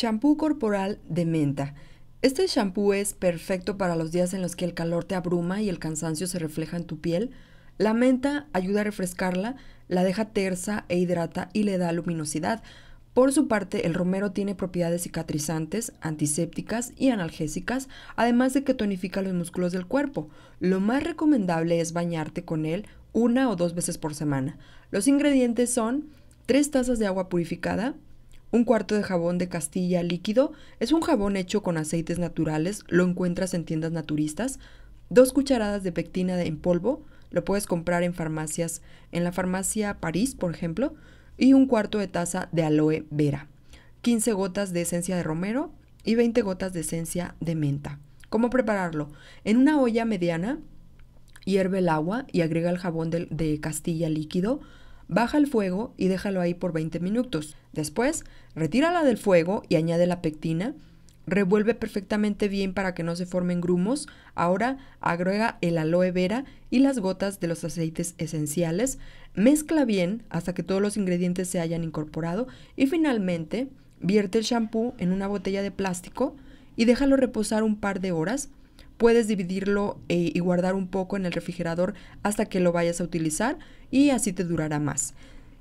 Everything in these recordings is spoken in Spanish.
champú corporal de menta. Este champú es perfecto para los días en los que el calor te abruma y el cansancio se refleja en tu piel. La menta ayuda a refrescarla, la deja tersa e hidrata y le da luminosidad. Por su parte, el romero tiene propiedades cicatrizantes, antisépticas y analgésicas, además de que tonifica los músculos del cuerpo. Lo más recomendable es bañarte con él una o dos veces por semana. Los ingredientes son 3 tazas de agua purificada, un cuarto de jabón de Castilla líquido es un jabón hecho con aceites naturales, lo encuentras en tiendas naturistas. Dos cucharadas de pectina en polvo, lo puedes comprar en farmacias, en la farmacia París, por ejemplo, y un cuarto de taza de aloe vera, 15 gotas de esencia de romero y 20 gotas de esencia de menta. ¿Cómo prepararlo? En una olla mediana, hierve el agua y agrega el jabón de, de Castilla líquido, Baja el fuego y déjalo ahí por 20 minutos. Después, retírala del fuego y añade la pectina. Revuelve perfectamente bien para que no se formen grumos. Ahora agrega el aloe vera y las gotas de los aceites esenciales. Mezcla bien hasta que todos los ingredientes se hayan incorporado y finalmente vierte el champú en una botella de plástico y déjalo reposar un par de horas puedes dividirlo eh, y guardar un poco en el refrigerador hasta que lo vayas a utilizar y así te durará más.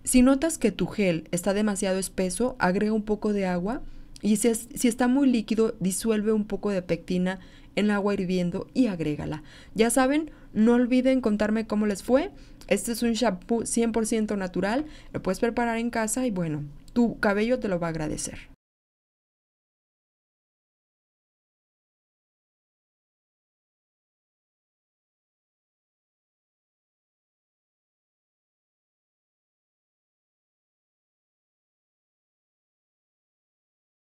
Si notas que tu gel está demasiado espeso, agrega un poco de agua y si, si, está muy líquido, disuelve un poco de pectina en agua hirviendo y agrégala. Ya saben, no olviden contarme cómo les fue. Este es un shampoo 100% natural, lo puedes preparar en casa y bueno, tu cabello te lo va a agradecer.